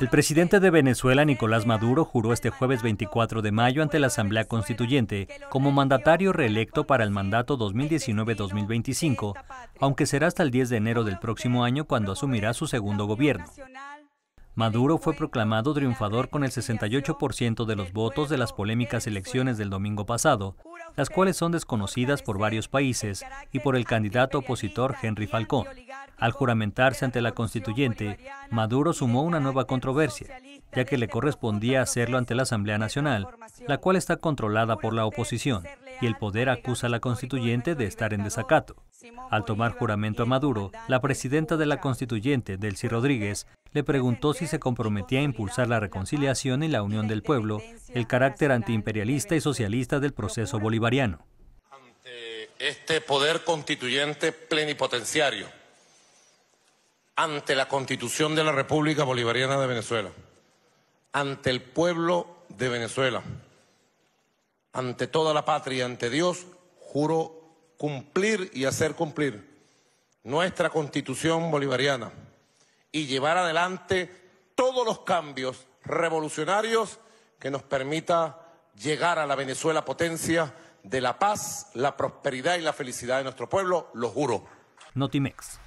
El presidente de Venezuela, Nicolás Maduro, juró este jueves 24 de mayo ante la Asamblea Constituyente como mandatario reelecto para el mandato 2019-2025, aunque será hasta el 10 de enero del próximo año cuando asumirá su segundo gobierno. Maduro fue proclamado triunfador con el 68% de los votos de las polémicas elecciones del domingo pasado, las cuales son desconocidas por varios países y por el candidato opositor Henry Falcón. Al juramentarse ante la constituyente, Maduro sumó una nueva controversia, ya que le correspondía hacerlo ante la Asamblea Nacional, la cual está controlada por la oposición, y el poder acusa a la constituyente de estar en desacato. Al tomar juramento a Maduro, la presidenta de la constituyente, Delcy Rodríguez, le preguntó si se comprometía a impulsar la reconciliación y la unión del pueblo, el carácter antiimperialista y socialista del proceso bolivariano. Ante este poder constituyente plenipotenciario, ante la Constitución de la República Bolivariana de Venezuela, ante el pueblo de Venezuela, ante toda la patria, ante Dios, juro cumplir y hacer cumplir nuestra Constitución Bolivariana y llevar adelante todos los cambios revolucionarios que nos permita llegar a la Venezuela potencia de la paz, la prosperidad y la felicidad de nuestro pueblo, lo juro. Notimex.